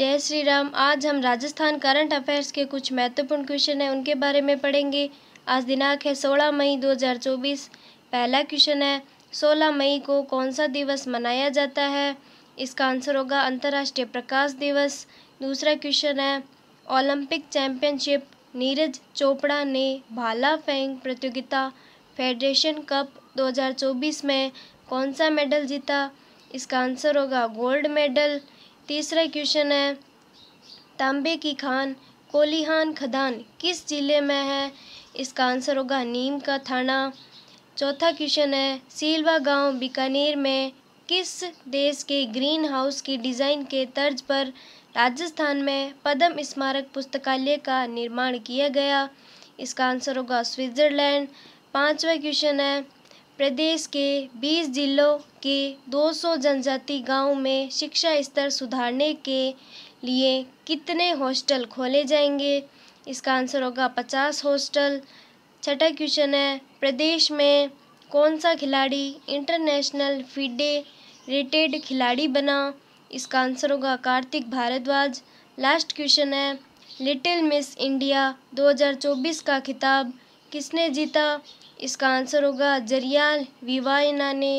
जय श्री राम आज हम राजस्थान करंट अफेयर्स के कुछ महत्वपूर्ण क्वेश्चन हैं उनके बारे में पढ़ेंगे आज दिनांक है 16 मई 2024 पहला क्वेश्चन है 16 मई को कौन सा दिवस मनाया जाता है इसका आंसर होगा अंतर्राष्ट्रीय प्रकाश दिवस दूसरा क्वेश्चन है ओलंपिक चैंपियनशिप नीरज चोपड़ा ने भाला फेंग प्रतियोगिता फेडरेशन कप 2024 में कौन सा मेडल जीता इसका आंसर होगा गोल्ड मेडल तीसरा क्वेश्चन है तांबे की खान कोलिहान खदान किस ज़िले में है इसका आंसर होगा नीम का थाना चौथा क्वेश्चन है सीलवा गांव बीकानेर में किस देश के ग्रीन हाउस की डिज़ाइन के तर्ज पर राजस्थान में पदम स्मारक पुस्तकालय का निर्माण किया गया इसका आंसर होगा स्विट्ज़रलैंड पांचवा क्वेश्चन है प्रदेश के 20 जिलों के 200 जनजाति गांव में शिक्षा स्तर सुधारने के लिए कितने हॉस्टल खोले जाएंगे इसका आंसर होगा पचास हॉस्टल छठा क्वेश्चन है प्रदेश में कौन सा खिलाड़ी इंटरनेशनल फीडे रेटेड खिलाड़ी बना इसका आंसर होगा कार्तिक भारद्वाज लास्ट क्वेश्चन है लिटिल मिस इंडिया 2024 का खिताब किसने जीता इसका आंसर होगा जरियाल विवाइना ने